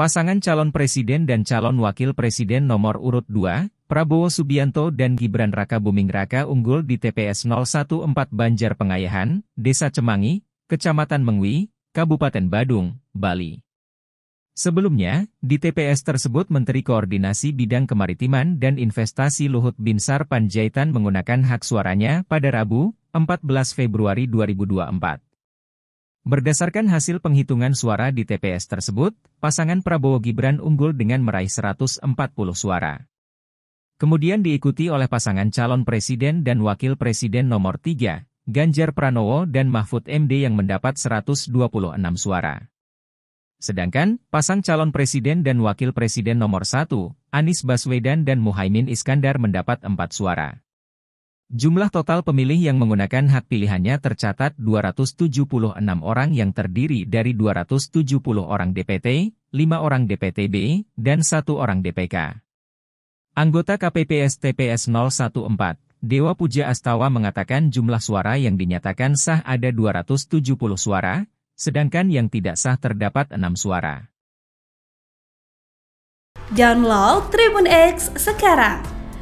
Pasangan calon presiden dan calon wakil presiden nomor urut 2, Prabowo Subianto dan Gibran Raka Buming Raka unggul di TPS 014 Banjar Pengayahan, Desa Cemangi, Kecamatan Mengwi, Kabupaten Badung, Bali. Sebelumnya, di TPS tersebut Menteri Koordinasi Bidang Kemaritiman dan Investasi Luhut Binsar Panjaitan menggunakan hak suaranya pada Rabu, 14 Februari 2024. Berdasarkan hasil penghitungan suara di TPS tersebut, pasangan Prabowo Gibran unggul dengan meraih 140 suara. Kemudian diikuti oleh pasangan calon presiden dan wakil presiden nomor 3, Ganjar Pranowo dan Mahfud MD yang mendapat 126 suara. Sedangkan, pasang calon presiden dan wakil presiden nomor 1, Anies Baswedan dan Muhaimin Iskandar mendapat 4 suara. Jumlah total pemilih yang menggunakan hak pilihannya tercatat 276 orang yang terdiri dari 270 orang DPT, 5 orang DPTB, dan 1 orang DPK. Anggota KPPS TPS 014, Dewa Puja Astawa mengatakan jumlah suara yang dinyatakan sah ada 270 suara, sedangkan yang tidak sah terdapat 6 suara. Download Tribun X sekarang